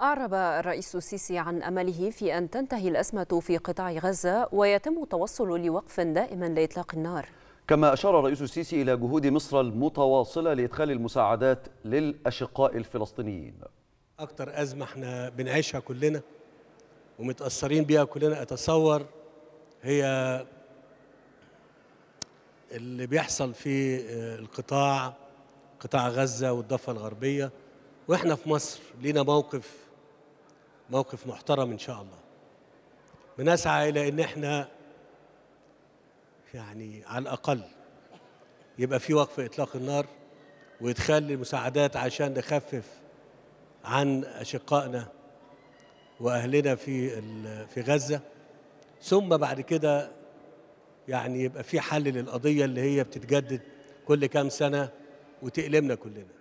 أعرب الرئيس السيسي عن أمله في أن تنتهي الأزمة في قطاع غزة ويتم التوصل لوقف دائما لإطلاق النار كما أشار الرئيس السيسي إلى جهود مصر المتواصلة لإدخال المساعدات للأشقاء الفلسطينيين أكتر أزمة احنا بنعيشها كلنا ومتأثرين بها كلنا أتصور هي اللي بيحصل في القطاع قطاع غزة والضفة الغربية واحنا في مصر لينا موقف موقف محترم ان شاء الله بنسعى الى ان احنا يعني على الاقل يبقى في وقف اطلاق النار وادخال المساعدات عشان نخفف عن اشقائنا واهلنا في في غزه ثم بعد كده يعني يبقى في حل للقضيه اللي هي بتتجدد كل كام سنه وتألمنا كلنا